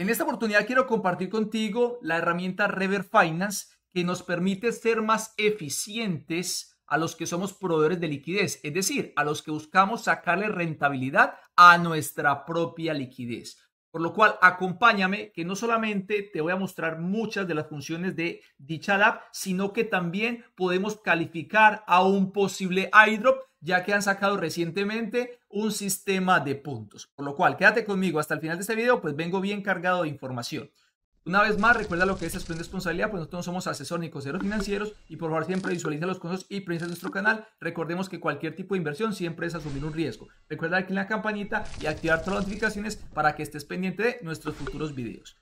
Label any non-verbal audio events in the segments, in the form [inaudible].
En esta oportunidad quiero compartir contigo la herramienta Rever Finance que nos permite ser más eficientes a los que somos proveedores de liquidez, es decir, a los que buscamos sacarle rentabilidad a nuestra propia liquidez. Por lo cual, acompáñame que no solamente te voy a mostrar muchas de las funciones de dicha app, sino que también podemos calificar a un posible iDrop, ya que han sacado recientemente un sistema de puntos. Por lo cual, quédate conmigo hasta el final de este video, pues vengo bien cargado de información. Una vez más, recuerda lo que es Responsabilidad, pues nosotros no somos asesor ni consejeros financieros y por favor siempre visualiza los consejos y prensa nuestro canal. Recordemos que cualquier tipo de inversión siempre es asumir un riesgo. Recuerda que en la campanita y activar todas las notificaciones para que estés pendiente de nuestros futuros videos.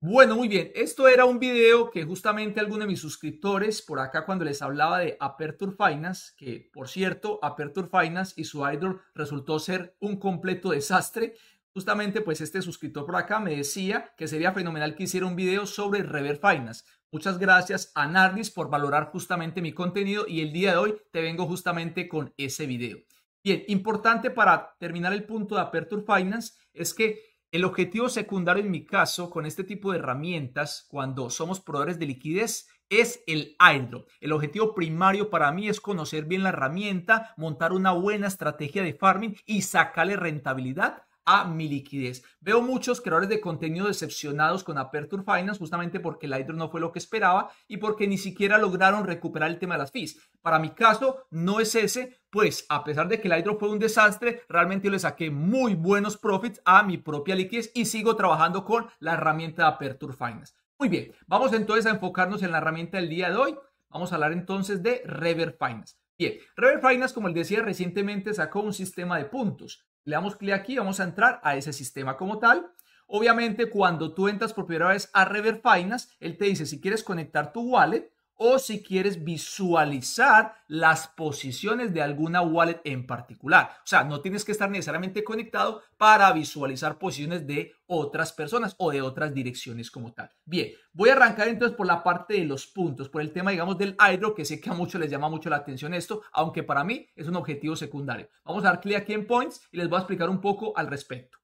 Bueno, muy bien. Esto era un video que justamente alguno de mis suscriptores por acá cuando les hablaba de Aperture Finance, que por cierto, Aperture Finance y su idol resultó ser un completo desastre. Justamente, pues este suscriptor por acá me decía que sería fenomenal que hiciera un video sobre Rever Finance. Muchas gracias a Nardis por valorar justamente mi contenido y el día de hoy te vengo justamente con ese video. Bien, importante para terminar el punto de Aperture Finance es que el objetivo secundario en mi caso con este tipo de herramientas cuando somos proveedores de liquidez es el airdrop. El objetivo primario para mí es conocer bien la herramienta, montar una buena estrategia de farming y sacarle rentabilidad a mi liquidez. Veo muchos creadores de contenido decepcionados con Aperture Finance justamente porque el Hydro no fue lo que esperaba y porque ni siquiera lograron recuperar el tema de las fees. Para mi caso, no es ese, pues a pesar de que el Hydro fue un desastre, realmente yo le saqué muy buenos profits a mi propia liquidez y sigo trabajando con la herramienta de Aperture Finance. Muy bien, vamos entonces a enfocarnos en la herramienta del día de hoy. Vamos a hablar entonces de Rever Finance. Bien, Rever Finance, como les decía recientemente, sacó un sistema de puntos. Le damos clic aquí, vamos a entrar a ese sistema como tal. Obviamente, cuando tú entras por primera vez a Rever Finance, él te dice, si quieres conectar tu wallet, o si quieres visualizar las posiciones de alguna wallet en particular. O sea, no tienes que estar necesariamente conectado para visualizar posiciones de otras personas o de otras direcciones como tal. Bien, voy a arrancar entonces por la parte de los puntos, por el tema, digamos, del hydro, que sé que a muchos les llama mucho la atención esto, aunque para mí es un objetivo secundario. Vamos a dar clic aquí en Points y les voy a explicar un poco al respecto.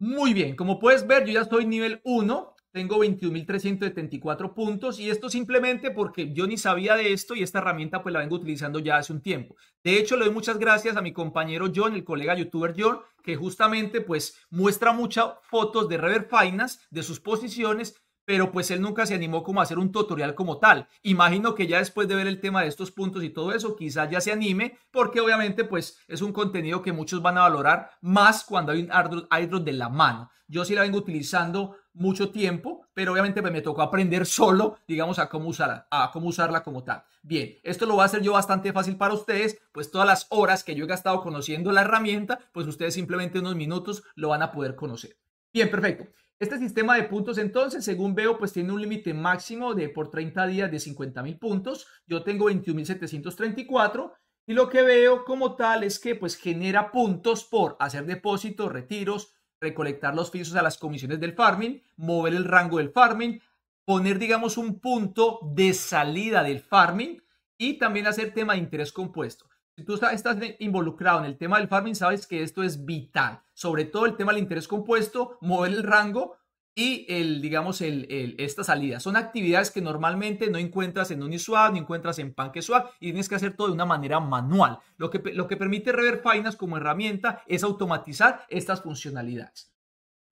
Muy bien, como puedes ver, yo ya estoy nivel 1, tengo 21.374 puntos y esto simplemente porque yo ni sabía de esto y esta herramienta pues la vengo utilizando ya hace un tiempo. De hecho, le doy muchas gracias a mi compañero John, el colega youtuber John, que justamente pues muestra muchas fotos de Rever Finance, de sus posiciones pero pues él nunca se animó como a hacer un tutorial como tal. Imagino que ya después de ver el tema de estos puntos y todo eso, quizás ya se anime, porque obviamente pues es un contenido que muchos van a valorar más cuando hay un airdrop de la mano. Yo sí la vengo utilizando mucho tiempo, pero obviamente pues, me tocó aprender [laughs] solo, digamos, a cómo usarla, a cómo usarla como tal. Bien, esto lo voy a hacer yo bastante fácil para ustedes, pues todas las horas que yo he gastado conociendo la herramienta, pues ustedes simplemente unos minutos lo van a poder conocer. Bien, perfecto. Este sistema de puntos, entonces, según veo, pues tiene un límite máximo de por 30 días de 50 mil puntos. Yo tengo 21.734 y lo que veo como tal es que pues genera puntos por hacer depósitos, retiros, recolectar los fisos a las comisiones del farming, mover el rango del farming, poner, digamos, un punto de salida del farming y también hacer tema de interés compuesto si tú estás involucrado en el tema del farming, sabes que esto es vital. Sobre todo el tema del interés compuesto, mover el rango y el, digamos, el, esta salida. Son actividades que normalmente no encuentras en Uniswap, no encuentras en PancakeSwap y tienes que hacer todo de una manera manual. Lo que, lo que permite Rever Finance como herramienta es automatizar estas funcionalidades.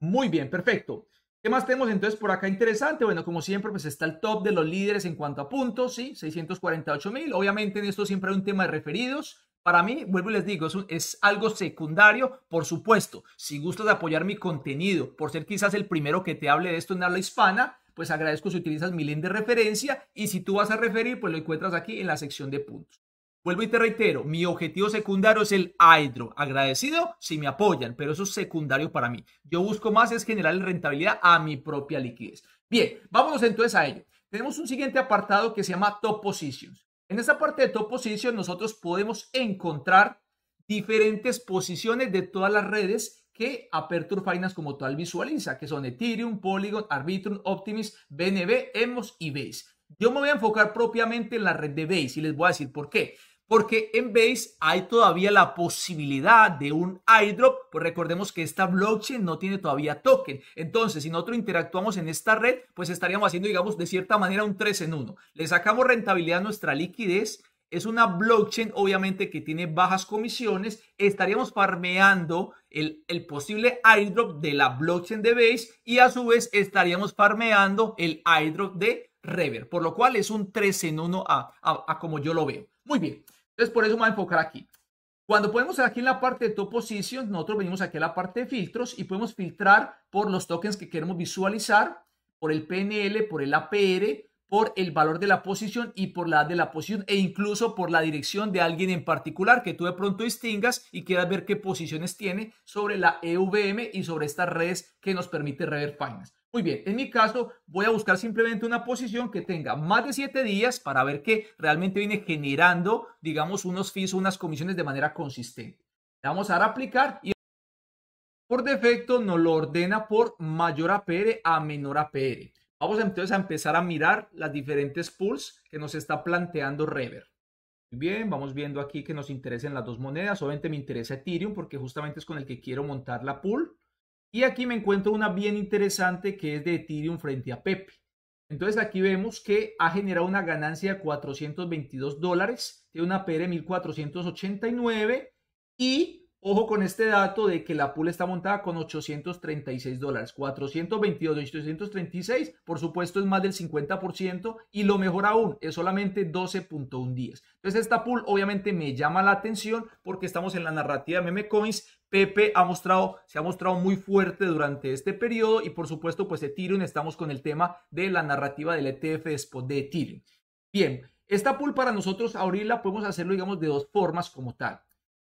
Muy bien, perfecto. ¿Qué más tenemos entonces por acá interesante? Bueno, como siempre, pues está el top de los líderes en cuanto a puntos, ¿sí? 648 mil. Obviamente en esto siempre hay un tema de referidos. Para mí, vuelvo y les digo, es, algo secundario, por supuesto. Si gustas apoyar mi contenido, por ser quizás el primero que te hable de esto en habla hispana, pues agradezco si utilizas mi link de referencia y si tú vas a referir, pues lo encuentras aquí en la sección de puntos. Vuelvo y te reitero, mi objetivo secundario es el hydro, Agradecido si me apoyan, pero eso es secundario para mí. Yo busco más es generar rentabilidad a mi propia liquidez. Bien, vámonos entonces a ello. Tenemos un siguiente apartado que se llama Top Positions. En esta parte de Top Positions nosotros podemos encontrar diferentes posiciones de todas las redes que Aperture Finance como tal visualiza, que son Ethereum, Polygon, Arbitrum, optimis BNB, hemos y Base. Yo me voy a enfocar propiamente en la red de Base y les voy a decir por qué porque en Base hay todavía la posibilidad de un airdrop, pues recordemos que esta blockchain no tiene todavía token. Entonces, si nosotros interactuamos en esta red, pues estaríamos haciendo, digamos, de cierta manera un 3 en 1. Le sacamos rentabilidad a nuestra liquidez. Es una blockchain, obviamente, que tiene bajas comisiones. Estaríamos farmeando el, el posible airdrop de la blockchain de Base y a su vez estaríamos farmeando el airdrop de Rever, por lo cual es un 3 en 1 a, a, a como yo lo veo. Muy bien, entonces, por eso me voy a enfocar aquí. Cuando podemos aquí en la parte de top posición nosotros venimos aquí a la parte de filtros y podemos filtrar por los tokens que queremos visualizar, por el PNL, por el APR, por el valor de la posición y por la de la posición e incluso por la dirección de alguien en particular que tú de pronto distingas y quieras ver qué posiciones tiene sobre la EVM y sobre estas redes que nos permite Rever Finance. Muy bien, en mi caso voy a buscar simplemente una posición que tenga más de 7 días para ver que realmente viene generando, digamos, unos fees o unas comisiones de manera consistente. Le vamos a dar aplicar y por defecto nos lo ordena por mayor APR a menor APR. Vamos entonces a empezar a mirar las diferentes pools que nos está planteando Rever. Muy bien, vamos viendo aquí que nos interesan las dos monedas. Obviamente me interesa Ethereum porque justamente es con el que quiero montar la pool. Y aquí me encuentro una bien interesante que es de Ethereum frente a Pepe. Entonces aquí vemos que ha generado una ganancia de 422 dólares, tiene una PR de 1489 y ojo con este dato de que la pool está montada con 836 dólares, 422 de 836, por supuesto es más del 50% y lo mejor aún es solamente 12.1 días. Entonces esta pool obviamente me llama la atención porque estamos en la narrativa de meme coins, Pepe ha mostrado, se ha mostrado muy fuerte durante este periodo y por supuesto pues Ethereum estamos con el tema de la narrativa del ETF de Ethereum. Bien, esta pool para nosotros abrirla podemos hacerlo digamos de dos formas como tal.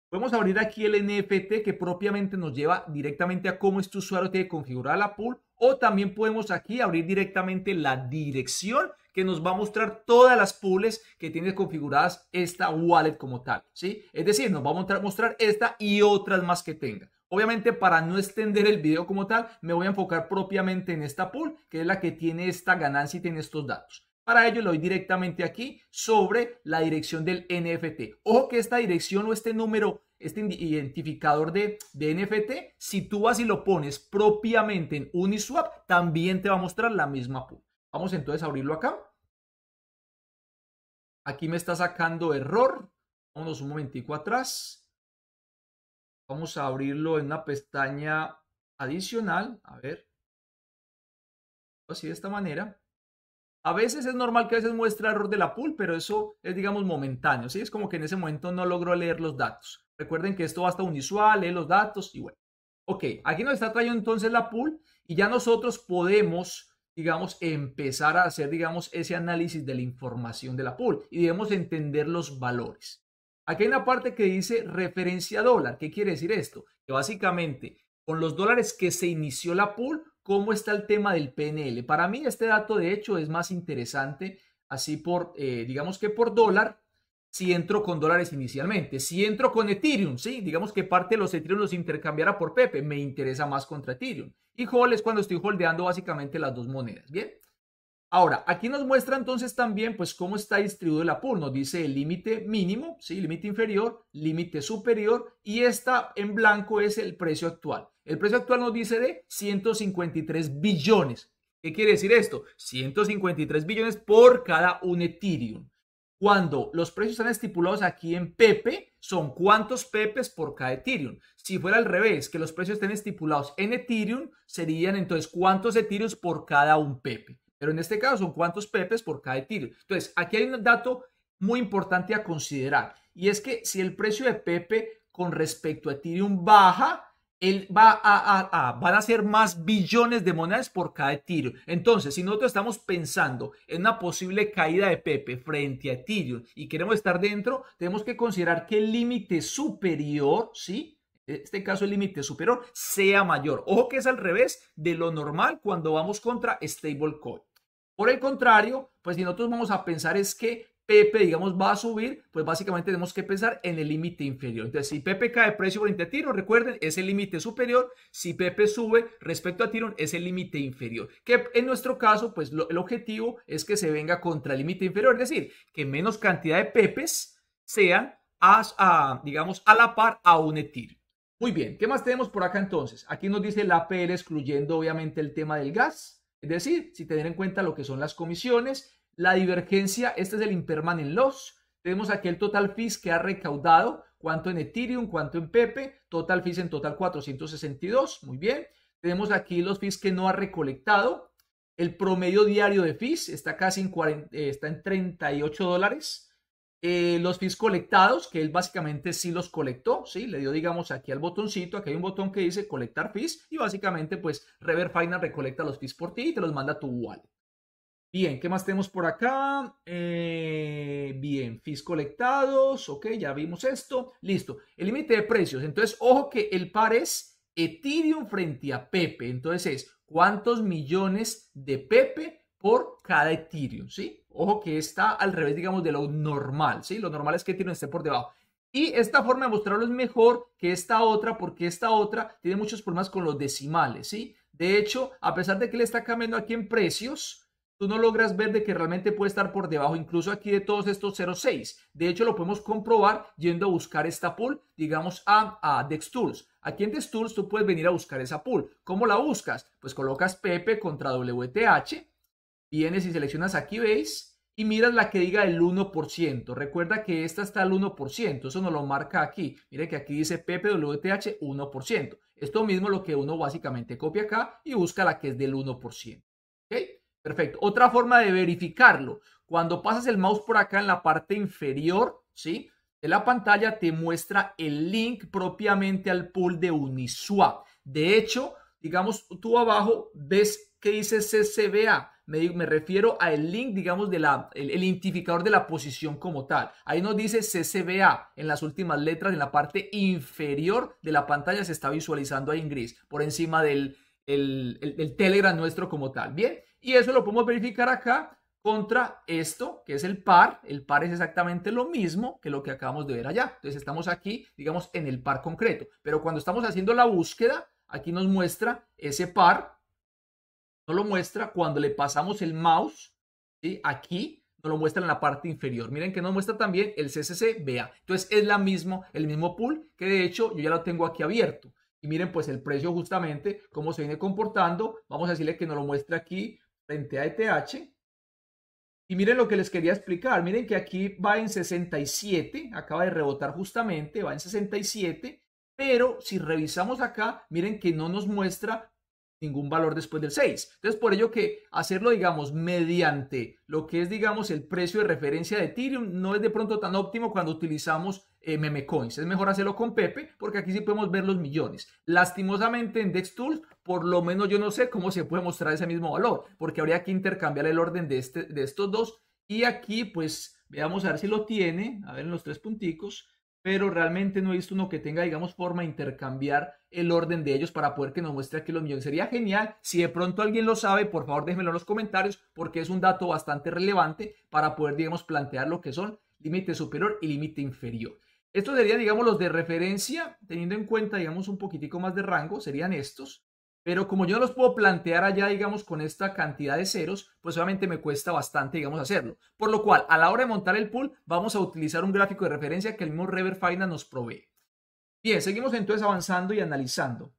Podemos abrir aquí el NFT que propiamente nos lleva directamente a cómo este usuario tiene que configurar la pool o también podemos aquí abrir directamente la dirección que nos va a mostrar todas las pools que tiene configuradas esta wallet como tal, ¿sí? Es decir, nos va a mostrar esta y otras más que tenga. Obviamente para no extender el video como tal, me voy a enfocar propiamente en esta pool, que es la que tiene esta ganancia y tiene estos datos. Para ello le doy directamente aquí sobre la dirección del NFT. Ojo que esta dirección o este número, este identificador de, de, NFT, si tú vas y lo pones propiamente en Uniswap, también te va a mostrar la misma pool. Vamos entonces a abrirlo acá. Aquí me está sacando error. Vámonos un momentico atrás. Vamos a abrirlo en una pestaña adicional. A ver. Así de esta manera. A veces es normal que a veces muestre error de la pool, pero eso es, digamos, momentáneo. ¿sí? Es como que en ese momento no logro leer los datos. Recuerden que esto va hasta usual, lee los datos y bueno. Ok, aquí nos está trayendo entonces la pool y ya nosotros podemos digamos, empezar a hacer, digamos, ese análisis de la información de la pool y debemos entender los valores. Aquí hay una parte que dice referencia dólar. ¿Qué quiere decir esto? Que básicamente con los dólares que se inició la pool, ¿cómo está el tema del PNL? Para mí este dato de hecho es más interesante así por, eh, digamos que por dólar, si entro con dólares inicialmente. Si entro con Ethereum, sí, digamos que parte de los Ethereum los intercambiará por Pepe, me interesa más contra Ethereum. Y hold es cuando estoy holdeando básicamente las dos monedas, ¿bien? Ahora, aquí nos muestra entonces también pues cómo está distribuido el pool. Nos dice el límite mínimo, sí, límite inferior, límite superior y esta en blanco es el precio actual. El precio actual nos dice de 153 billones. ¿Qué quiere decir esto? 153 billones por cada un Ethereum cuando los precios están estipulados aquí en Pepe, son cuántos Pepes por cada Ethereum. Si fuera al revés, que los precios estén estipulados en Ethereum, serían entonces cuántos Ethereum por cada un Pepe. Pero en este caso son cuántos Pepes por cada Ethereum. Entonces, aquí hay un dato muy importante a considerar. Y es que si el precio de Pepe con respecto a Ethereum baja, él va a, a, van a ser más billones de monedas por cada Ethereum. Entonces, si nosotros estamos pensando en una posible caída de Pepe frente a Ethereum y queremos estar dentro, tenemos que considerar que el límite superior, ¿sí? E, este caso el límite superior sea mayor. Ojo que es al revés de lo normal cuando vamos contra stablecoin. Por el contrario, pues si nosotros vamos a pensar es que Pepe, digamos, va a subir, pues básicamente tenemos que pensar en el límite inferior. Entonces, si Pepe cae precio frente a Tiron, recuerden, es el límite superior. Si Pepe sube respecto a tirón, es el límite inferior. Que en nuestro caso, pues el objetivo es que se venga contra el límite inferior, es decir, que menos cantidad de Pepes sean, a, digamos, a la par a un etir. Muy bien, ¿qué más tenemos por acá entonces? Aquí nos dice la APL excluyendo obviamente el tema del gas. Es decir, si tener en cuenta lo que son las comisiones, la divergencia, este es el impermanent loss. Tenemos aquí el total fees que ha recaudado, cuánto en Ethereum, cuánto en Pepe, total fees en total 462, muy bien. Tenemos aquí los fees que no ha recolectado. El promedio diario de fees está casi en, 40, eh, está en 38 dólares. Eh, los fees colectados, que él básicamente sí los colectó, ¿sí? Le dio, digamos, aquí al botoncito, aquí hay un botón que dice colectar fees y básicamente, pues, Rever Finance recolecta los fees por ti y te los manda a tu wallet. Bien, ¿qué más tenemos por acá? Eh, bien, fees colectados, ok, ya vimos esto, listo. El límite de precios, entonces, ojo que el par es Ethereum frente a Pepe, entonces es cuántos millones de Pepe por cada Ethereum, ¿sí? Ojo que está al revés, digamos, de lo normal, ¿sí? Lo normal es que Ethereum esté por debajo. Y esta forma de mostrarlo es mejor que esta otra, porque esta otra tiene muchos problemas con los decimales, ¿sí? De hecho, a pesar de que le está cambiando aquí en precios, tú no logras ver de que realmente puede estar por debajo incluso aquí de todos estos 0.6. De hecho, lo podemos comprobar yendo a buscar esta pool, digamos a, a DexTools. Aquí en DexTools tú puedes venir a buscar esa pool. ¿Cómo la buscas? Pues colocas PP contra WTH, vienes y seleccionas aquí, ¿veis? Y miras la que diga el 1%. Recuerda que esta está al 1%. Eso nos lo marca aquí. Mire que aquí dice PPWTH 1%. Esto mismo es lo que uno básicamente copia acá y busca la que es del 1%. Perfecto. Otra forma de verificarlo. Cuando pasas el mouse por acá en la parte inferior, ¿sí? De la pantalla te muestra el link propiamente al pool de Uniswap. De hecho, digamos, tú abajo ves que dice CCBA. Me, me refiero al link, digamos, del la el identificador de la posición como tal. Ahí nos dice CCBA en las últimas letras, en la parte inferior de la pantalla se está visualizando ahí en gris, por encima del Telegram nuestro como tal. Bien, y eso lo podemos verificar acá contra esto, que es el par. El par es exactamente lo mismo que lo que acabamos de ver allá. Entonces estamos aquí, digamos, en el par concreto. Pero cuando estamos haciendo la búsqueda, aquí nos muestra ese par. No lo muestra cuando le pasamos el mouse, ¿sí? Aquí nos lo muestra en la parte inferior. Miren que nos muestra también el CCC BA. Entonces es la mismo, el mismo pool que de hecho yo ya lo tengo aquí abierto. Y miren pues el precio justamente, cómo se viene comportando. Vamos a decirle que nos lo muestra aquí frente a ETH. Y miren lo que les quería explicar. Miren que aquí va en 67, acaba de rebotar justamente, va en 67, pero si revisamos acá, miren que no nos muestra ningún valor después del 6. Entonces, por ello que hacerlo, digamos, mediante lo que es, digamos, el precio de referencia de Ethereum no es de pronto tan óptimo cuando utilizamos eh, meme coins. Es mejor hacerlo con Pepe porque aquí sí podemos ver los millones. Lastimosamente en DexTools por lo menos yo no sé cómo se puede mostrar ese mismo valor, porque habría que intercambiar el orden de, este, de estos dos. Y aquí, pues, veamos a ver si lo tiene, a ver en los tres punticos, pero realmente no he visto uno que tenga, digamos, forma de intercambiar el orden de ellos para poder que nos muestre aquí los millones. Sería genial. Si de pronto alguien lo sabe, por favor déjenmelo en los comentarios, porque es un dato bastante relevante para poder, digamos, plantear lo que son límite superior y límite inferior. Estos serían, digamos, los de referencia, teniendo en cuenta, digamos, un poquitico más de rango, serían estos. Pero como yo no los puedo plantear allá, digamos, con esta cantidad de ceros, pues obviamente me cuesta bastante, digamos, hacerlo. Por lo cual, a la hora de montar el pool, vamos a utilizar un gráfico de referencia que el mismo Rever Finance nos provee. Bien, seguimos entonces avanzando y analizando.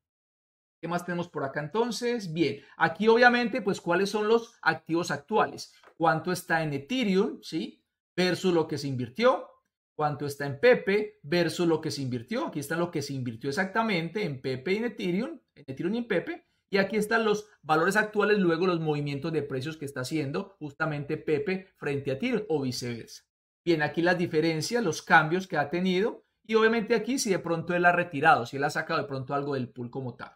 ¿Qué más tenemos por acá entonces? Bien, aquí obviamente, pues, ¿cuáles son los activos actuales? ¿Cuánto está en Ethereum, sí? Versus lo que se invirtió. ¿Cuánto está en Pepe versus lo que se invirtió? Aquí está lo que se invirtió exactamente en Pepe y en Ethereum y eh, Pepe. Y aquí están los valores actuales, luego los movimientos de precios que está haciendo justamente Pepe frente a Ethereum o viceversa. Bien, aquí las diferencias, los cambios que ha tenido y obviamente aquí si de pronto él ha retirado, si él ha sacado de pronto algo del pool como tal.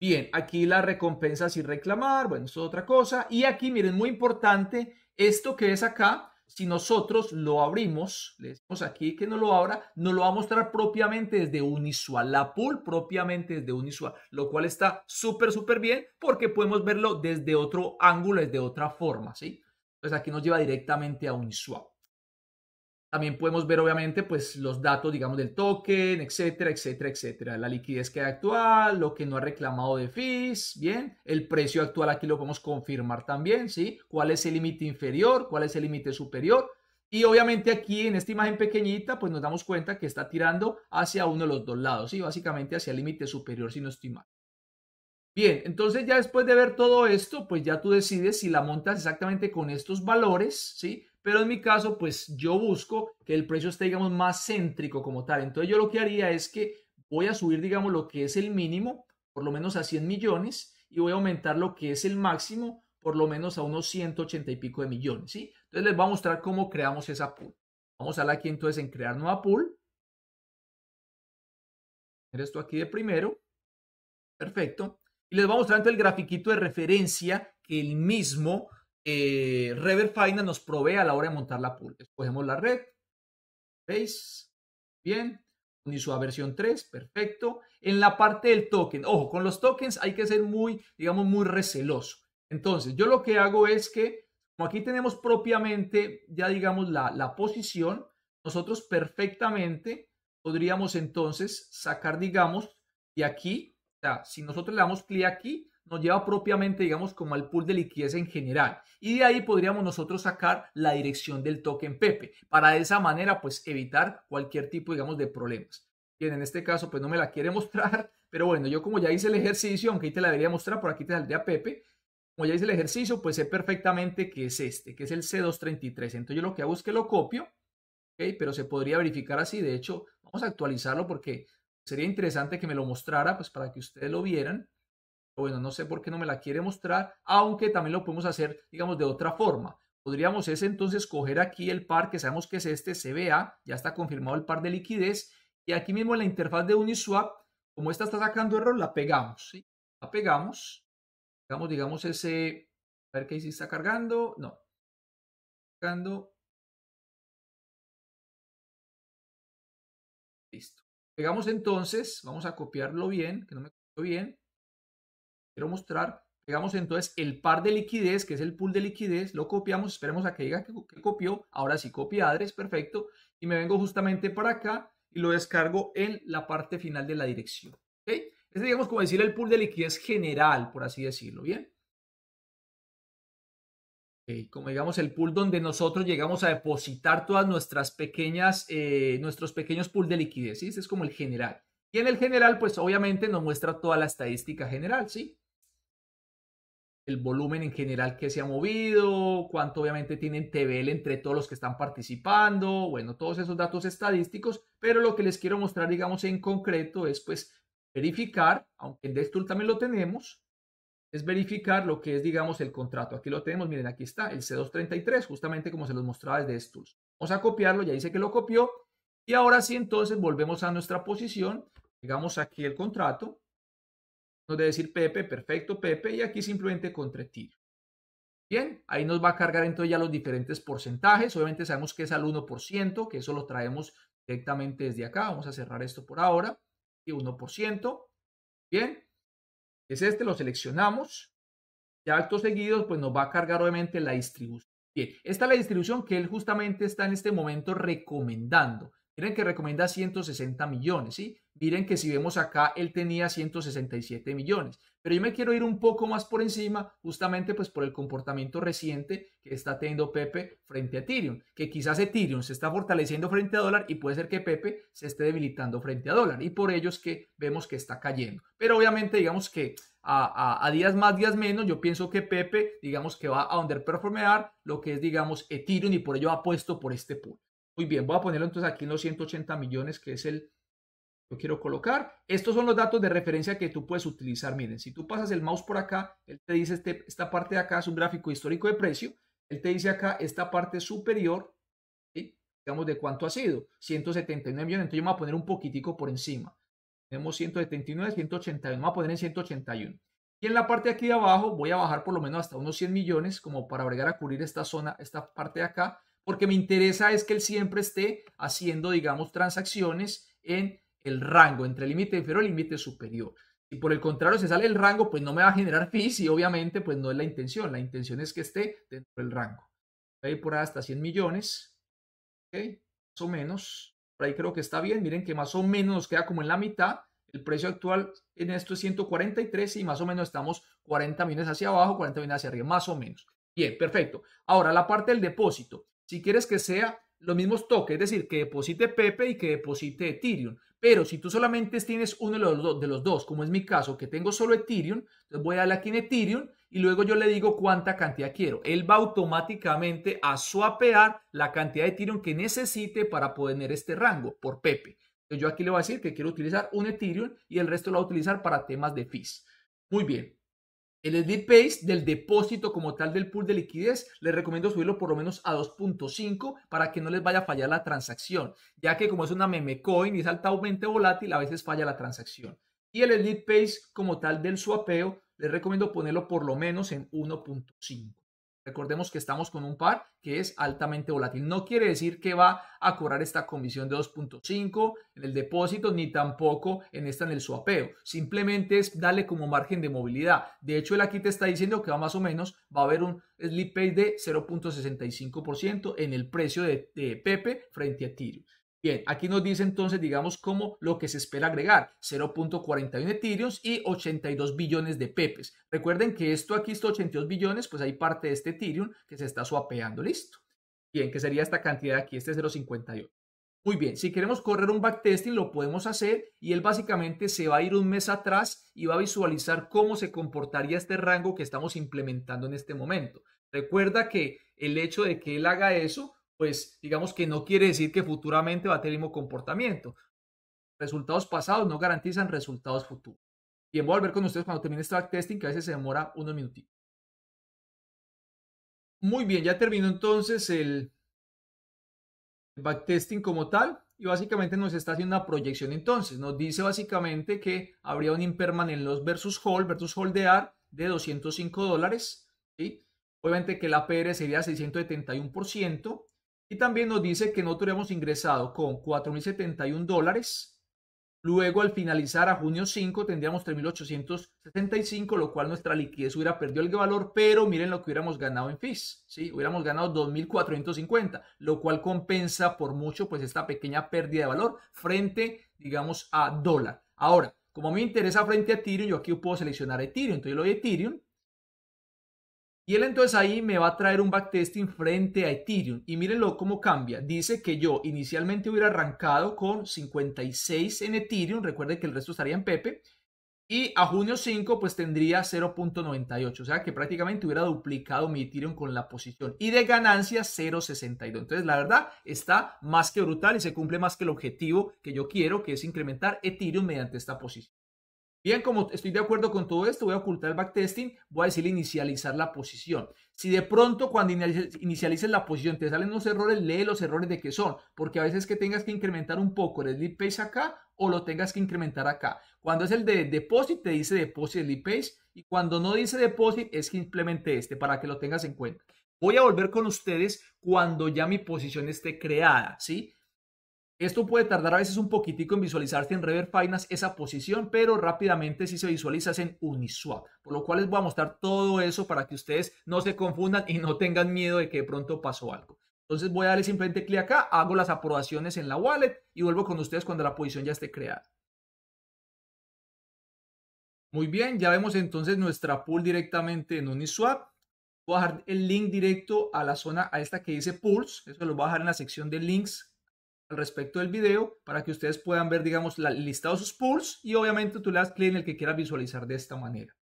Bien, aquí la recompensa sin reclamar, bueno, eso es otra cosa. Y aquí, miren, muy importante, esto que es acá, si nosotros lo abrimos, le decimos aquí que no lo abra, nos lo va a mostrar propiamente desde Uniswap, la pool propiamente desde Uniswap, lo cual está súper, súper bien porque podemos verlo desde otro ángulo, desde otra forma, ¿sí? Entonces pues aquí nos lleva directamente a Uniswap. También podemos ver, obviamente, pues los datos, digamos, del token, etcétera, etcétera, etcétera. La liquidez que hay actual, lo que no ha reclamado de FIS, bien. El precio actual aquí lo podemos confirmar también, ¿sí? ¿Cuál es el límite inferior? ¿Cuál es el límite superior? Y obviamente aquí en esta imagen pequeñita, pues nos damos cuenta que está tirando hacia uno de los dos lados, ¿sí? Básicamente hacia el límite superior, si no estoy mal. Bien, entonces ya después de ver todo esto, pues ya tú decides si la montas exactamente con estos valores, ¿sí? Pero en mi caso, pues yo busco que el precio esté, digamos, más céntrico como tal. Entonces yo lo que haría es que voy a subir, digamos, lo que es el mínimo, por lo menos a 100 millones, y voy a aumentar lo que es el máximo, por lo menos a unos 180 y pico de millones, ¿sí? Entonces les voy a mostrar cómo creamos esa pool. Vamos a darle aquí entonces en crear nueva pool. Esto aquí de primero. Perfecto. Y les voy a mostrar entonces el grafiquito de referencia que el mismo eh, Rever nos provee a la hora de montar la pool. Escogemos la red. ¿Veis? Bien. Uniswap versión 3, perfecto. En la parte del token, ojo, con los tokens hay que ser muy, digamos, muy receloso. Entonces, yo lo que hago es que, como aquí tenemos propiamente, ya digamos, la, la posición, nosotros perfectamente podríamos entonces sacar, digamos, de aquí, o sea, si nosotros le damos clic aquí, nos lleva propiamente, digamos, como al pool de liquidez en general. Y de ahí podríamos nosotros sacar la dirección del token Pepe, para de esa manera, pues, evitar cualquier tipo, digamos, de problemas. Bien, en este caso, pues, no me la quiere [laughs] mostrar, pero bueno, yo como ya hice el ejercicio, aunque ahí te la debería mostrar, por aquí te saldría Pepe. Como ya hice el ejercicio, pues sé perfectamente que es este, que es el C233. Entonces yo lo que hago es que lo copio, ¿okay? pero se podría verificar así. De hecho, vamos a actualizarlo porque sería interesante que me lo mostrara, pues para que ustedes lo vieran bueno, no sé por qué no me la quiere mostrar, aunque también lo podemos hacer, digamos, de otra forma. Podríamos ese entonces coger aquí el par que sabemos que es este CBA, ya está confirmado el par de liquidez, y aquí mismo en la interfaz de Uniswap, como esta está sacando error, la pegamos, ¿sí? La pegamos, digamos, digamos ese, a ver qué si está cargando, no, cargando, listo. Pegamos entonces, vamos a copiarlo bien, que no me copió bien, quiero mostrar, pegamos entonces el par de liquidez, que es el pool de liquidez, lo copiamos, esperemos a que diga que, copió, ahora sí copia Adres, perfecto, y me vengo justamente para acá y lo descargo en la parte final de la dirección. ¿okay? Este digamos como decir el pool de liquidez general, por así decirlo, ¿bien? como digamos el pool donde nosotros llegamos a depositar todas nuestras pequeñas, eh, nuestros pequeños pool de liquidez, ¿sí? Este es como el general. Y en el general, pues obviamente nos muestra toda la estadística general, ¿sí? el volumen en general que se ha movido, cuánto obviamente tienen TVL entre todos los que están participando, bueno, todos esos datos estadísticos, pero lo que les quiero mostrar, digamos, en concreto es pues verificar, aunque en Destool también lo tenemos, es verificar lo que es, digamos, el contrato. Aquí lo tenemos, miren, aquí está, el C233, justamente como se los mostraba desde DevTools. Vamos a copiarlo, ya dice que lo copió, y ahora sí, entonces volvemos a nuestra posición, digamos, aquí el contrato, de decir Pepe, perfecto, Pepe, y aquí simplemente contra tiro. Bien, ahí nos va a cargar entonces ya los diferentes porcentajes. Obviamente sabemos que es al 1%, que eso lo traemos directamente desde acá. Vamos a cerrar esto por ahora. Y 1%. Bien, es este, lo seleccionamos. Ya actos seguidos, pues nos va a cargar obviamente la distribución. Bien, esta es la distribución que él justamente está en este momento recomendando. Miren que recomienda 160 millones, ¿sí? Miren que si vemos acá, él tenía 167 millones. Pero yo me quiero ir un poco más por encima, justamente pues por el comportamiento reciente que está teniendo Pepe frente a Ethereum, que quizás Ethereum se está fortaleciendo frente a dólar y puede ser que Pepe se esté debilitando frente a dólar. Y por ello es que vemos que está cayendo. Pero obviamente digamos que a, días más, días menos, yo pienso que Pepe digamos que va a underperformear lo que es digamos Ethereum y por ello ha puesto por este punto. Muy bien, voy a ponerlo entonces aquí en los 180 millones, que es el lo quiero colocar. Estos son los datos de referencia que tú puedes utilizar. Miren, si tú pasas el mouse por acá, él te dice este, esta parte de acá es un gráfico histórico de precio. Él te dice acá esta parte superior, digamos, de cuánto ha sido. 179 millones, entonces yo me voy a poner un poquitico por encima. Tenemos 179, 181, me voy a poner en 181. Y en la parte aquí de abajo voy a bajar por lo menos hasta unos 100 millones como para agregar a cubrir esta zona, esta parte de acá porque me interesa es que él siempre esté haciendo, digamos, transacciones en el rango, entre el límite inferior y límite superior. Si por el contrario se sale el rango, pues no me va a generar fees y obviamente pues no es la intención. La intención es que esté dentro del rango. Ahí por ahí hasta 100 millones, Más o menos. Por ahí creo que está bien. Miren que más o menos nos queda como en la mitad. El precio actual en esto es 143 y más o menos estamos 40 millones hacia abajo, 40 millones hacia arriba, más o menos. Bien, perfecto. Ahora, la parte del depósito si quieres que sea los mismos toques, es decir, que deposite Pepe y que deposite Ethereum. Pero si tú solamente tienes uno de los, dos, de los dos, como es mi caso, que tengo solo Ethereum, entonces voy a darle aquí en Ethereum y luego yo le digo cuánta cantidad quiero. Él va automáticamente a swapear la cantidad de Ethereum que necesite para poder tener este rango por Pepe. Entonces yo aquí le voy a decir que quiero utilizar un Ethereum y el resto lo voy a utilizar para temas de FIS. Muy bien. El edit pace del depósito como tal del pool de liquidez, les recomiendo subirlo por lo menos a 2.5 para que no les vaya a fallar la transacción, ya que como es una meme coin y es altamente volátil, a veces falla la transacción. Y el edit pace como tal del swapeo, les recomiendo ponerlo por lo menos en 1.5. Recordemos que estamos con un par que es altamente volátil. No quiere decir que va a cobrar esta comisión de 2.5 en el depósito ni tampoco en esta en el suapeo. Simplemente es darle como margen de movilidad. De hecho, él aquí te está diciendo que va más o menos, va a haber un slip pay de 0.65% en el precio de, de Pepe frente a tiro Bien, aquí nos dice entonces, digamos, como lo que se espera agregar, 0.41 Ethereum y 82 billones de Pepes. Recuerden que esto aquí, estos 82 billones, pues hay parte de este Ethereum que se está suapeando. listo. Bien, que sería esta cantidad aquí, este 0.51. Muy bien, si queremos correr un backtesting lo podemos hacer y él básicamente se va a ir un mes atrás y va a visualizar cómo se comportaría este rango que estamos implementando en este momento. Recuerda que el hecho de que él haga eso pues digamos que no quiere decir que futuramente va a tener el mismo comportamiento. Resultados pasados no garantizan resultados futuros. y voy a volver con ustedes cuando termine este backtesting, que a veces se demora unos minutitos. Muy bien, ya terminó entonces el backtesting como tal y básicamente nos está haciendo una proyección. Entonces, nos dice básicamente que habría un imperman en versus hold, versus holdear de 205 dólares. ¿sí? Obviamente que la PR sería 671%, y también nos dice que nosotros hubiéramos ingresado con 4.071 dólares. Luego, al finalizar a junio 5, tendríamos $3,875, lo cual nuestra liquidez hubiera perdido el valor, pero miren lo que hubiéramos ganado en FIS. ¿sí? Hubiéramos ganado 2.450, lo cual compensa por mucho pues esta pequeña pérdida de valor frente, digamos, a dólar. Ahora, como me interesa frente a Ethereum, yo aquí puedo seleccionar Ethereum, entonces yo le doy Ethereum y él entonces ahí me va a traer un backtesting frente a Ethereum. Y mírenlo cómo cambia. Dice que yo inicialmente hubiera arrancado con 56 en Ethereum. Recuerden que el resto estaría en Pepe. Y a junio 5 pues tendría 0.98. O sea que prácticamente hubiera duplicado mi Ethereum con la posición. Y de ganancia 0.62. Entonces la verdad está más que brutal y se cumple más que el objetivo que yo quiero, que es incrementar Ethereum mediante esta posición. Bien, como estoy de acuerdo con todo esto, voy a ocultar el backtesting, voy a decir inicializar la posición. Si de pronto cuando inicialices la posición te salen unos errores, lee los errores de qué son, porque a veces que tengas que incrementar un poco el sleep page acá o lo tengas que incrementar acá. Cuando es el de deposit, te dice deposit sleep page y cuando no dice deposit es simplemente este para que lo tengas en cuenta. Voy a volver con ustedes cuando ya mi posición esté creada, ¿sí? Esto puede tardar a veces un poquitico en visualizarse en Reverb Finance esa posición, pero rápidamente si se visualiza en Uniswap, por lo cual les voy a mostrar todo eso para que ustedes no se confundan y no tengan miedo de que de pronto pasó algo. Entonces voy a darle simplemente clic acá, hago las aprobaciones en la wallet y vuelvo con ustedes cuando la posición ya esté creada. Muy bien, ya vemos entonces nuestra pool directamente en Uniswap. Voy a dejar el link directo a la zona, a esta que dice pools. Eso lo voy a dejar en la sección de links respecto del video para que ustedes puedan ver, digamos, la, el listado de sus pools y obviamente tú le das clic en el que quieras visualizar de esta manera.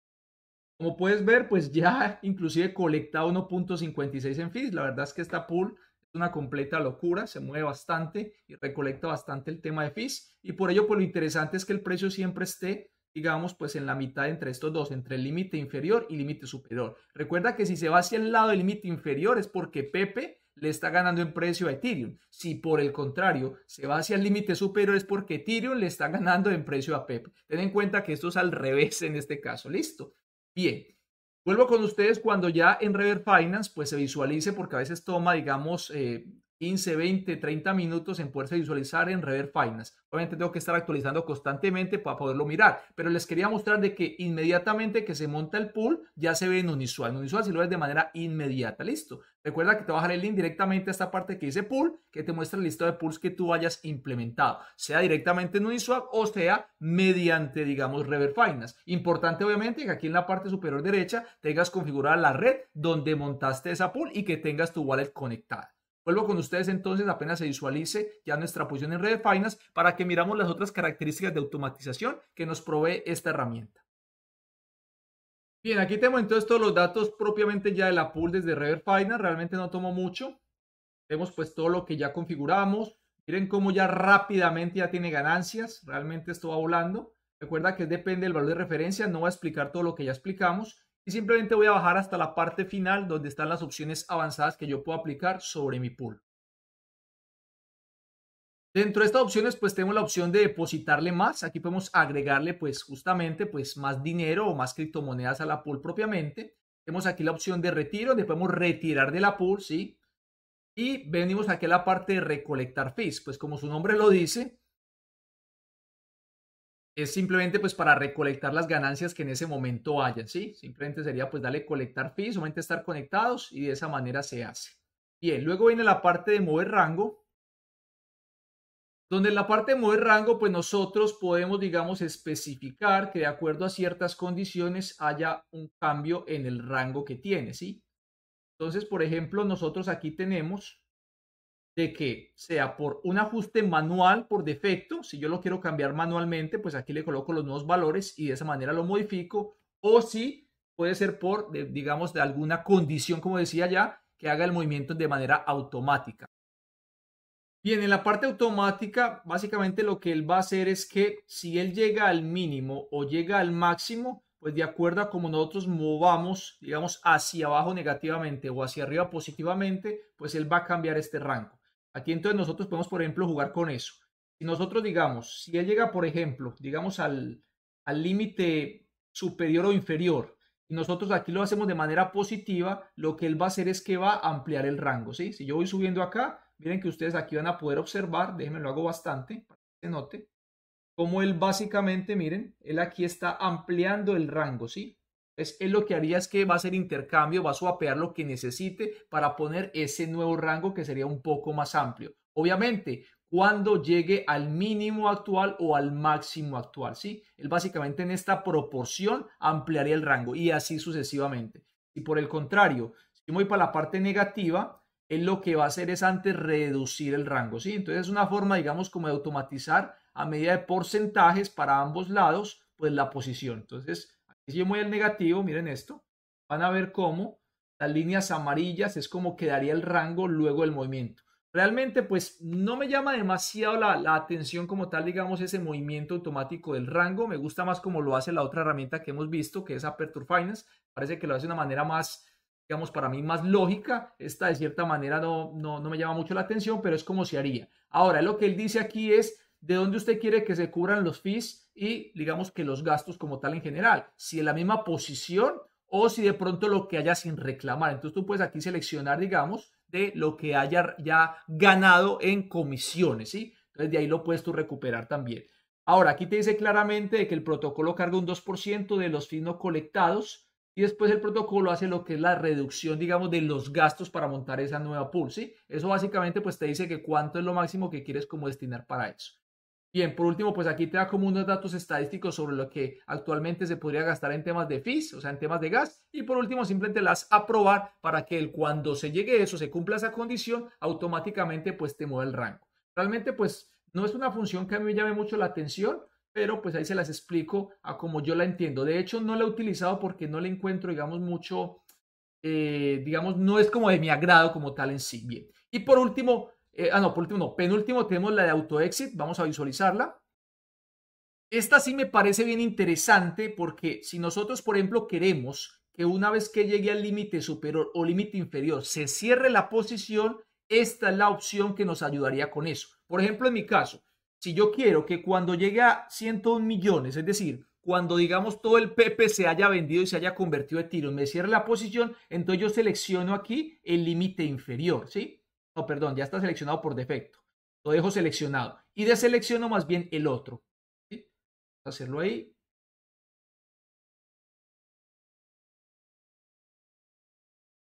Como puedes ver, pues ya [laughs] inclusive colecta 1.56 en fees. La verdad es que esta pool es una completa locura, se mueve bastante y recolecta bastante el tema de fees. Y por ello, pues lo interesante es que el precio siempre esté, digamos, pues en la mitad entre estos dos, entre el límite inferior y límite superior. Recuerda que si se va hacia el lado del límite inferior es porque Pepe le está ganando en precio a Ethereum. Si por el contrario se va hacia el límite superior es porque Ethereum le está ganando en precio a PEPE. Ten en cuenta que esto es al revés en este caso. Listo. Bien. Vuelvo con ustedes cuando ya en Rever Finance pues se visualice porque a veces toma, digamos, eh, 15, 20, 30 minutos en poderse visualizar en Rever Finance. Obviamente tengo que estar actualizando constantemente para poderlo mirar, pero les quería mostrar de que inmediatamente que se monta el pool ya se ve en Uniswap. En Uniswap si lo ves de manera inmediata, listo. Recuerda que te va a dejar el link directamente a esta parte que dice pool, que te muestra el listado de pools que tú hayas implementado, sea directamente en Uniswap o sea mediante, digamos, Reverb Finance. Importante obviamente que aquí en la parte superior derecha tengas configurada la red donde montaste esa pool y que tengas tu wallet conectada. Vuelvo con ustedes entonces apenas se visualice ya nuestra posición en Red Finance para que miramos las otras características de automatización que nos provee esta herramienta. Bien, aquí tenemos entonces todos los datos propiamente ya de la pool desde Rever Finance. Realmente no tomo mucho. Vemos pues todo lo que ya configuramos. Miren cómo ya rápidamente ya tiene ganancias. Realmente esto va volando. Recuerda que depende del valor de referencia. No va a explicar todo lo que ya explicamos y simplemente voy a bajar hasta la parte final donde están las opciones avanzadas que yo puedo aplicar sobre mi pool. Dentro de estas opciones pues tenemos la opción de depositarle más, aquí podemos agregarle pues justamente pues más dinero o más criptomonedas a la pool propiamente. Tenemos aquí la opción de retiro, donde podemos retirar de la pool, ¿sí? Y venimos aquí a la parte de recolectar fees, pues como su nombre lo dice, es simplemente pues para recolectar las ganancias que en ese momento haya ¿sí? Simplemente sería pues darle colectar fees, solamente estar conectados y de esa manera se hace. Bien, luego viene la parte de mover rango, donde en la parte de mover rango pues nosotros podemos digamos especificar que de acuerdo a ciertas condiciones haya un cambio en el rango que tiene, ¿sí? Entonces, por ejemplo, nosotros aquí tenemos de que sea por un ajuste manual por defecto, si yo lo quiero cambiar manualmente, pues aquí le coloco los nuevos valores y de esa manera lo modifico, o si puede ser por, digamos, de alguna condición, como decía ya, que haga el movimiento de manera automática. Bien, en la parte automática, básicamente lo que él va a hacer es que si él llega al mínimo o llega al máximo, pues de acuerdo a cómo nosotros movamos, digamos, hacia abajo negativamente o hacia arriba positivamente, pues él va a cambiar este rango. Aquí entonces nosotros podemos, por ejemplo, jugar con eso. Si nosotros digamos, si él llega, por ejemplo, digamos al límite superior o inferior, y nosotros aquí lo hacemos de manera positiva, lo que él va a hacer es que va a ampliar el rango. ¿sí? Si yo voy subiendo acá, miren que ustedes aquí van a poder observar, déjenme lo hago bastante para que se note, como él básicamente, miren, él aquí está ampliando el rango, ¿sí? Entonces, él lo que haría es que va a hacer intercambio, va a suavear lo que necesite para poner ese nuevo rango que sería un poco más amplio. Obviamente, cuando llegue al mínimo actual o al máximo actual, ¿sí? Él básicamente en esta proporción ampliaría el rango y así sucesivamente. Y por el contrario, si voy para la parte negativa, él lo que va a hacer es antes reducir el rango, ¿sí? Entonces es una forma, digamos, como de automatizar a medida de porcentajes para ambos lados, pues la posición. Entonces, si yo voy al negativo, miren esto, van a ver cómo las líneas amarillas es como quedaría el rango luego del movimiento. Realmente, pues no me llama demasiado la, atención como tal, digamos, ese movimiento automático del rango. Me gusta más como lo hace la otra herramienta que hemos visto, que es Aperture Finance. Parece que lo hace de una manera más, digamos, para mí más lógica. Esta de cierta manera no, no, no me llama mucho la atención, pero es como se haría. Ahora, lo que él dice aquí es de dónde usted quiere que se cubran los fees y digamos que los gastos como tal en general, si en la misma posición o si de pronto lo que haya sin reclamar. Entonces tú puedes aquí seleccionar, digamos, de lo que haya ya ganado en comisiones, ¿sí? Entonces de ahí lo puedes tú recuperar también. Ahora, aquí te dice claramente que el protocolo carga un 2% de los finos no colectados y después el protocolo hace lo que es la reducción, digamos, de los gastos para montar esa nueva pool, Eso básicamente pues te dice que cuánto es lo máximo que quieres como destinar para eso. Bien, por último, pues aquí te da como unos datos estadísticos sobre lo que actualmente se podría gastar en temas de FIS, o sea, en temas de gas. Y por último, simplemente las aprobar para que cuando se llegue eso, se cumpla esa condición, automáticamente pues te mueva el rango. Realmente pues no es una función que a mí me llame mucho la atención, pero pues ahí se las explico a como yo la entiendo. De hecho, no la he utilizado porque no le encuentro, digamos, mucho, eh, digamos, no es como de mi agrado como tal en sí. Bien. Y por último, eh, ah, no, por último, no. Penúltimo tenemos la de AutoExit. Vamos a visualizarla. Esta sí me parece bien interesante porque si nosotros, por ejemplo, queremos que una vez que llegue al límite superior o límite inferior se cierre la posición, esta es la opción que nos ayudaría con eso. Por ejemplo, en mi caso, si yo quiero que cuando llegue a 101 millones, es decir, cuando digamos todo el PP se haya vendido y se haya convertido en tiro, me cierre la posición, entonces yo selecciono aquí el límite inferior, ¿sí? perdón, ya está seleccionado por defecto. Lo dejo seleccionado y deselecciono más bien el otro. Vamos a hacerlo ahí.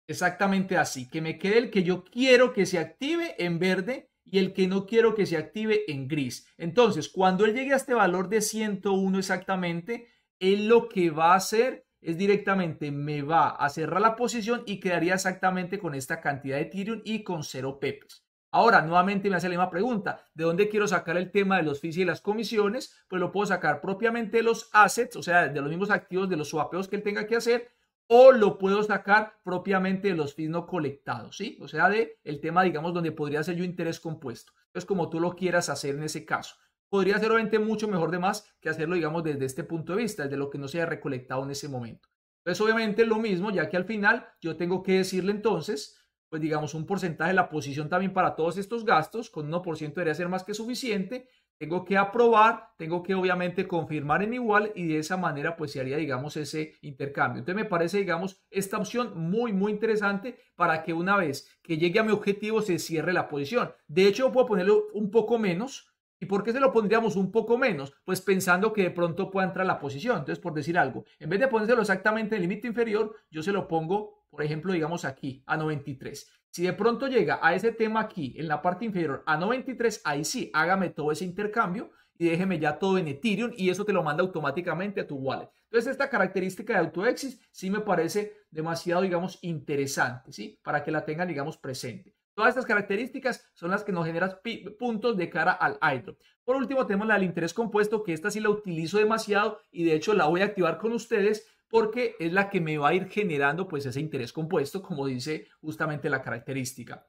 Exactamente así, que me quede el que yo quiero que se active en verde y el que no quiero que se active en gris. Entonces, cuando él llegue a este valor de 101 exactamente, él lo que va a hacer es directamente me va a cerrar la posición y quedaría exactamente con esta cantidad de Ethereum y con cero pepes. Ahora, nuevamente me hace la misma pregunta, ¿de dónde quiero sacar el tema de los fees y las comisiones? Pues lo puedo sacar propiamente de los assets, o sea, de los mismos activos, de los swapeos que él tenga que hacer, o lo puedo sacar propiamente de los fees no colectados, ¿sí? O sea, de el tema, digamos, donde podría ser yo interés compuesto. Es como tú lo quieras hacer en ese caso podría ser obviamente mucho mejor de más que hacerlo, digamos, desde este punto de vista, desde lo que no se haya recolectado en ese momento. Entonces, obviamente lo mismo, ya que al final yo tengo que decirle entonces, pues digamos, un porcentaje de la posición también para todos estos gastos, con 1% debería ser más que suficiente, tengo que aprobar, tengo que obviamente confirmar en igual y de esa manera pues se haría, digamos, ese intercambio. Entonces me parece, digamos, esta opción muy, muy interesante para que una vez que llegue a mi objetivo se cierre la posición. De hecho, puedo ponerlo un poco menos ¿Y por qué se lo pondríamos un poco menos? Pues pensando que de pronto pueda entrar la posición. Entonces, por decir algo, en vez de ponérselo exactamente en el límite inferior, yo se lo pongo, por ejemplo, digamos aquí, a 93. Si de pronto llega a ese tema aquí, en la parte inferior, a 93, ahí sí, hágame todo ese intercambio y déjeme ya todo en Ethereum y eso te lo manda automáticamente a tu wallet. Entonces, esta característica de AutoExis sí me parece demasiado, digamos, interesante, ¿sí? Para que la tengan, digamos, presente. Todas estas características son las que nos generan puntos de cara al hydro. Por último, tenemos la del interés compuesto, que esta sí la utilizo demasiado y de hecho la voy a activar con ustedes porque es la que me va a ir generando pues ese interés compuesto, como dice justamente la característica.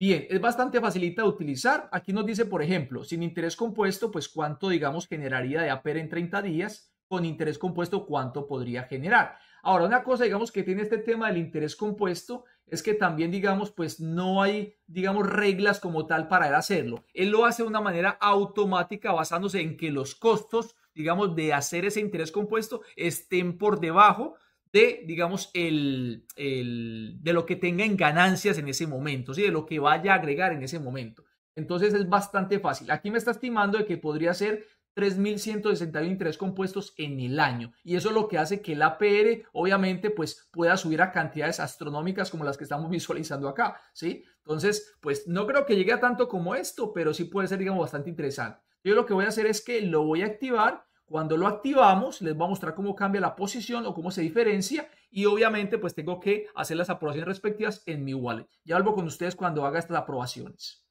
Bien, es bastante facilita de utilizar. Aquí nos dice, por ejemplo, sin interés compuesto, pues cuánto, digamos, generaría de aper en 30 días. Con interés compuesto, cuánto podría generar. Ahora, una cosa, digamos, que tiene este tema del interés compuesto es que también, digamos, pues no hay, digamos, reglas como tal para hacerlo. Él lo hace de una manera automática basándose en que los costos, digamos, de hacer ese interés compuesto estén por debajo de, digamos, el, el, de lo que tenga en ganancias en ese momento, ¿sí? de lo que vaya a agregar en ese momento. Entonces es bastante fácil. Aquí me está estimando de que podría ser 3.161 interés compuestos en el año. Y eso es lo que hace que el APR, obviamente, pues pueda subir a cantidades astronómicas como las que estamos [laughs] visualizando acá, ¿sí? Entonces, pues no creo que llegue a tanto como esto, pero sí puede ser, digamos, bastante interesante. Yo lo que voy a hacer es que lo voy a activar. Cuando lo activamos, les voy a mostrar cómo cambia la posición o cómo se diferencia. Y obviamente, pues tengo que hacer las aprobaciones respectivas en mi wallet. Ya vuelvo con ustedes cuando haga estas aprobaciones.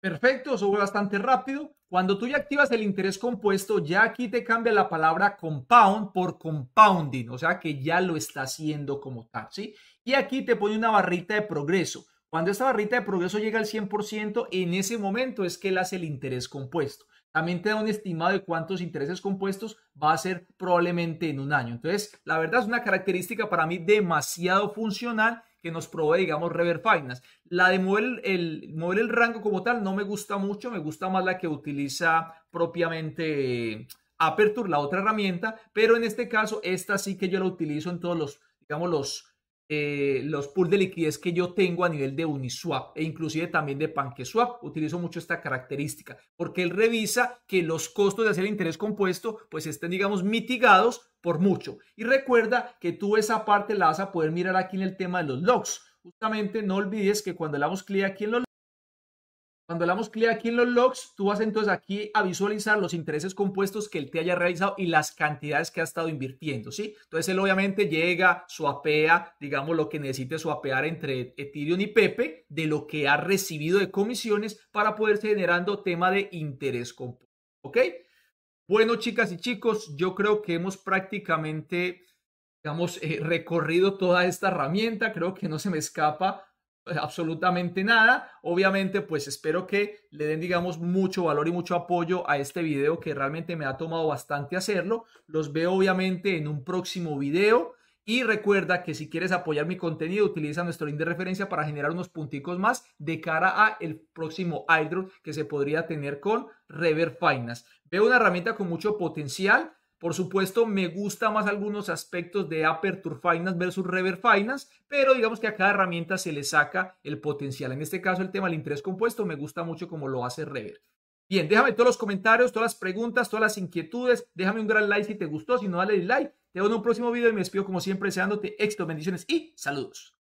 Perfecto, eso fue bastante rápido. Cuando tú ya activas el interés compuesto, ya aquí te cambia la palabra compound por compounding, o sea que ya lo está haciendo como tal, ¿sí? Y aquí te pone una barrita de progreso. Cuando esta barrita de progreso llega al 100%, en ese momento es que él hace el interés compuesto. También te da un estimado de cuántos intereses compuestos va a ser probablemente en un año. Entonces, la verdad es una característica para mí demasiado funcional nos provee, digamos, Rever Finance. La de mover el, mover el rango como tal no me gusta mucho, me gusta más la que utiliza propiamente eh, Aperture, la otra herramienta, pero en este caso, esta sí que yo la utilizo en todos los, digamos, los eh, los pools de liquidez que yo tengo a nivel de Uniswap e inclusive también de PancakeSwap. Utilizo mucho esta característica porque él revisa que los costos de hacer interés compuesto pues estén digamos mitigados por mucho. Y recuerda que tú esa parte la vas a poder mirar aquí en el tema de los logs. Justamente no olvides que cuando le damos clic aquí en los cuando le damos clic aquí en los logs, tú vas entonces aquí a visualizar los intereses compuestos que él te haya realizado y las cantidades que ha estado invirtiendo, ¿sí? Entonces él obviamente llega, suapea, digamos, lo que necesite suapear entre Ethereum y Pepe de lo que ha recibido de comisiones para poder generando tema de interés compuesto, ¿ok? Bueno, chicas y chicos, yo creo que hemos prácticamente, digamos, eh, recorrido toda esta herramienta. Creo que no se me escapa eh, absolutamente nada. Obviamente, pues espero que le den, digamos, mucho valor y mucho apoyo a este video que realmente me ha tomado bastante hacerlo. Los veo obviamente en un próximo video. Y recuerda que si quieres apoyar mi contenido, utiliza nuestro link de referencia para generar unos punticos más de cara a el próximo airdrop que se podría tener con Rever Finance. Veo una herramienta con mucho potencial por supuesto, me gusta más algunos aspectos de Aperture Finance versus Rever Finance, pero digamos que a cada herramienta se le saca el potencial. En este caso, el tema del interés compuesto me gusta mucho como lo hace Rever. Bien, déjame todos los comentarios, todas las preguntas, todas las inquietudes. Déjame un gran like si te gustó, si no, dale like. Te veo en un próximo video y me despido como siempre deseándote éxito, bendiciones y saludos.